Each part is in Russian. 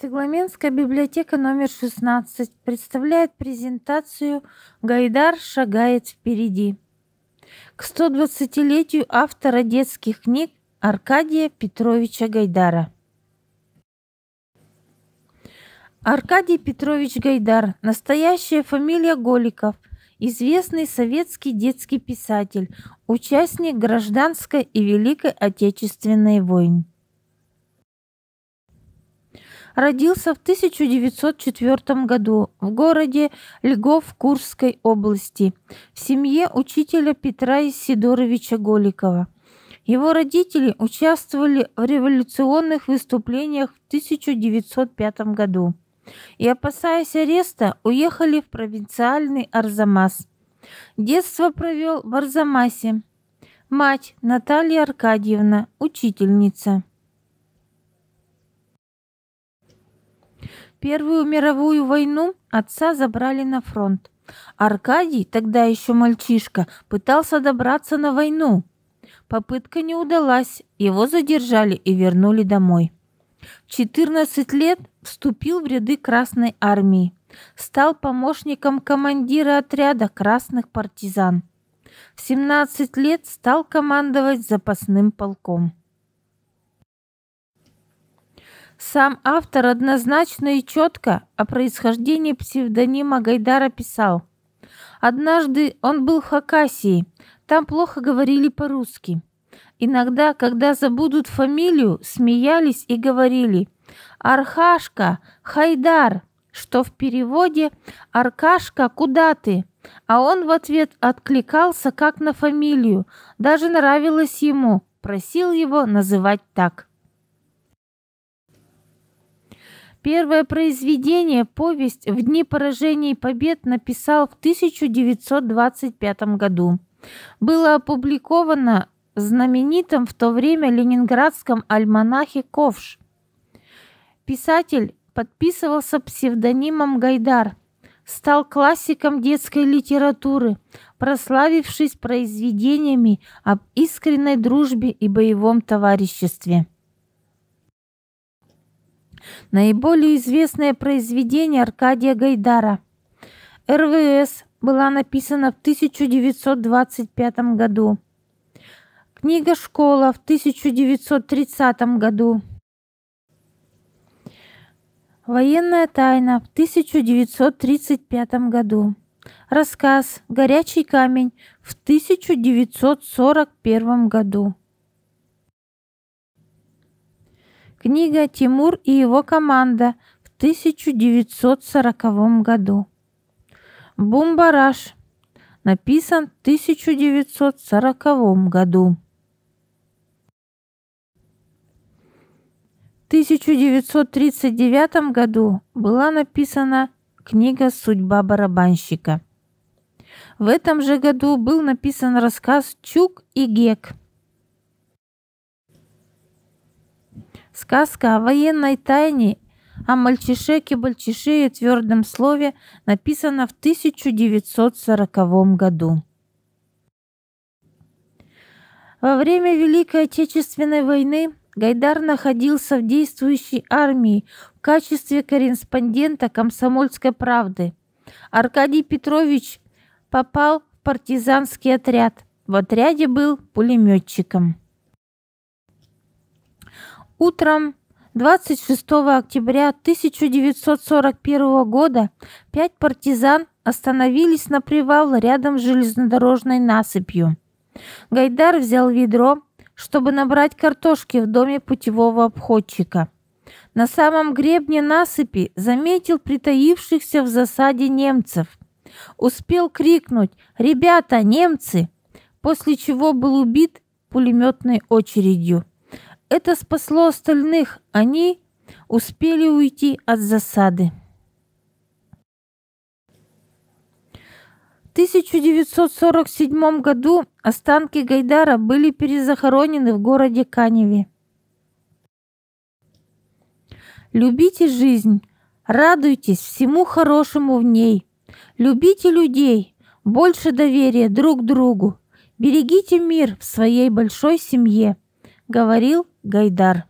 Цегламенская библиотека номер 16 представляет презентацию «Гайдар шагает впереди» к 120-летию автора детских книг Аркадия Петровича Гайдара. Аркадий Петрович Гайдар – настоящая фамилия Голиков, известный советский детский писатель, участник гражданской и Великой Отечественной войны родился в 1904 году в городе Льгов Курской области в семье учителя Петра Исидоровича Голикова. Его родители участвовали в революционных выступлениях в 1905 году и, опасаясь ареста, уехали в провинциальный Арзамас. Детство провел в Арзамасе. Мать Наталья Аркадьевна, учительница. Первую мировую войну отца забрали на фронт. Аркадий, тогда еще мальчишка, пытался добраться на войну. Попытка не удалась, его задержали и вернули домой. В 14 лет вступил в ряды Красной армии. Стал помощником командира отряда красных партизан. В 17 лет стал командовать запасным полком. Сам автор однозначно и четко о происхождении псевдонима Гайдара писал. Однажды он был в Хакасии, там плохо говорили по-русски. Иногда, когда забудут фамилию, смеялись и говорили «Архашка! Хайдар!» что в переводе «Аркашка, куда ты?», а он в ответ откликался как на фамилию, даже нравилось ему, просил его называть так. Первое произведение, повесть «В дни поражений и побед» написал в 1925 году. Было опубликовано в знаменитом в то время ленинградском альманахе «Ковш». Писатель подписывался псевдонимом Гайдар, стал классиком детской литературы, прославившись произведениями об искренней дружбе и боевом товариществе наиболее известное произведение Аркадия Гайдара. РВС была написана в 1925 году. Книга «Школа» в 1930 году. Военная тайна в 1935 году. Рассказ «Горячий камень» в 1941 году. Книга «Тимур и его команда» в 1940 году. «Бумбараш» написан в 1940 году. В 1939 году была написана книга «Судьба барабанщика». В этом же году был написан рассказ «Чук и Гек», Сказка о военной тайне о мальчишеке-бальчишее твердом слове написана в 1940 году. Во время Великой Отечественной войны Гайдар находился в действующей армии в качестве корреспондента «Комсомольской правды». Аркадий Петрович попал в партизанский отряд. В отряде был пулеметчиком. Утром 26 октября 1941 года пять партизан остановились на привал рядом с железнодорожной насыпью. Гайдар взял ведро, чтобы набрать картошки в доме путевого обходчика. На самом гребне насыпи заметил притаившихся в засаде немцев. Успел крикнуть «Ребята, немцы!», после чего был убит пулеметной очередью. Это спасло остальных. Они успели уйти от засады. 1947 году останки Гайдара были перезахоронены в городе Каневе. Любите жизнь, радуйтесь всему хорошему в ней. Любите людей, больше доверия друг другу. Берегите мир в своей большой семье говорил Гайдар.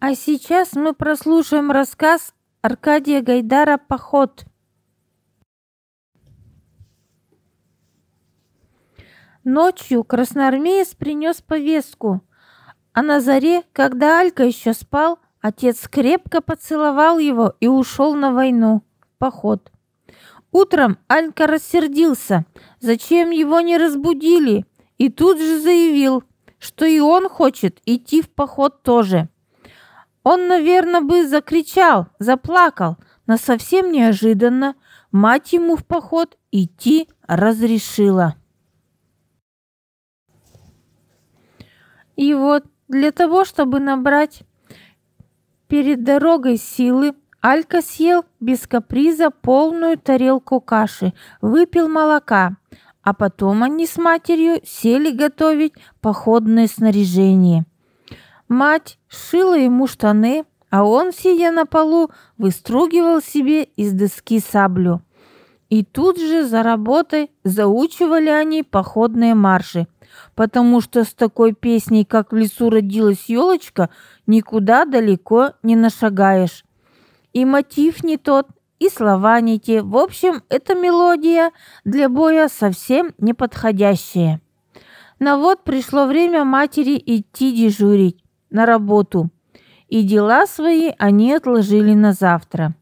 А сейчас мы прослушаем рассказ Аркадия Гайдара «Поход». Ночью красноармеец принес повестку, а на заре, когда Алька еще спал, отец крепко поцеловал его и ушел на войну, поход. Утром Алька рассердился. Зачем его не разбудили? и тут же заявил, что и он хочет идти в поход тоже. Он, наверное, бы закричал, заплакал, но совсем неожиданно мать ему в поход идти разрешила. И вот для того, чтобы набрать перед дорогой силы, Алька съел без каприза полную тарелку каши, выпил молока, а потом они с матерью сели готовить походное снаряжение. Мать шила ему штаны, а он, сидя на полу, выстругивал себе из доски саблю. И тут же за работой заучивали они походные марши, потому что с такой песней, как «В лесу родилась елочка», никуда далеко не нашагаешь. И мотив не тот, и слова не те. В общем, эта мелодия для боя совсем не подходящая. Но вот пришло время матери идти дежурить на работу, и дела свои они отложили на завтра.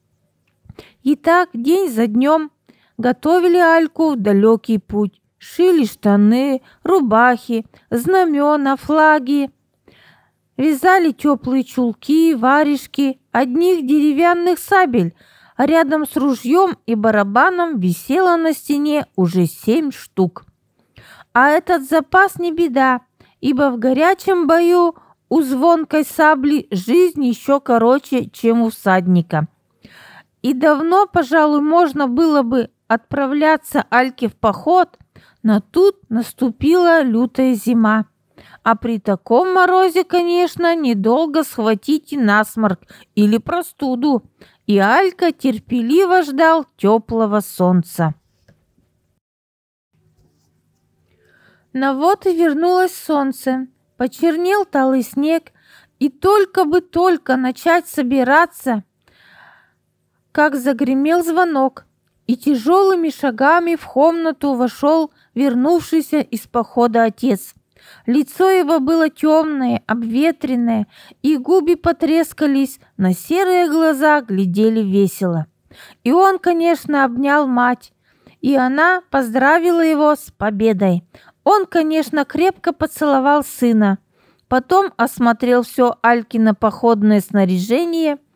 И так день за днем готовили Альку в далекий путь. Шили штаны, рубахи, знамена, флаги. Вязали теплые чулки, варежки, одних деревянных сабель – а рядом с ружьем и барабаном висело на стене уже семь штук. А этот запас не беда, ибо в горячем бою у звонкой сабли жизнь еще короче, чем у всадника. И давно, пожалуй, можно было бы отправляться Альке в поход, но тут наступила лютая зима. А при таком морозе, конечно, недолго схватите насморк или простуду. И Алька терпеливо ждал теплого солнца. Но вот и вернулось солнце. Почернел талый снег, и только бы только начать собираться, как загремел звонок, и тяжелыми шагами в комнату вошел вернувшийся из похода отец – Лицо его было темное, обветренное, и губы потрескались, На серые глаза глядели весело. И он, конечно, обнял мать, и она поздравила его с победой. Он, конечно, крепко поцеловал сына. Потом осмотрел все Алькино походное снаряжение –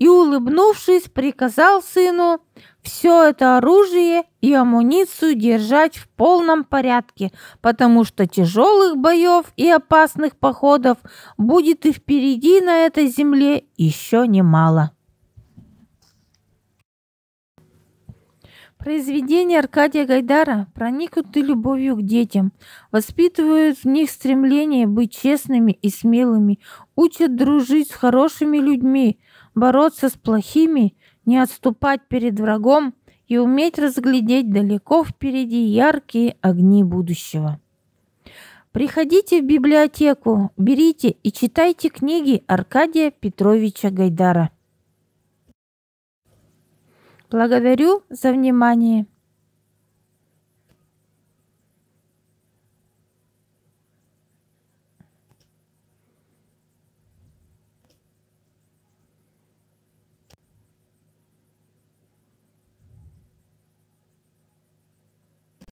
и, улыбнувшись, приказал сыну все это оружие и амуницию держать в полном порядке, потому что тяжелых боев и опасных походов будет и впереди на этой земле еще немало. Произведения Аркадия Гайдара проникнуты любовью к детям, воспитывают в них стремление быть честными и смелыми, учат дружить с хорошими людьми – бороться с плохими, не отступать перед врагом и уметь разглядеть далеко впереди яркие огни будущего. Приходите в библиотеку, берите и читайте книги Аркадия Петровича Гайдара. Благодарю за внимание.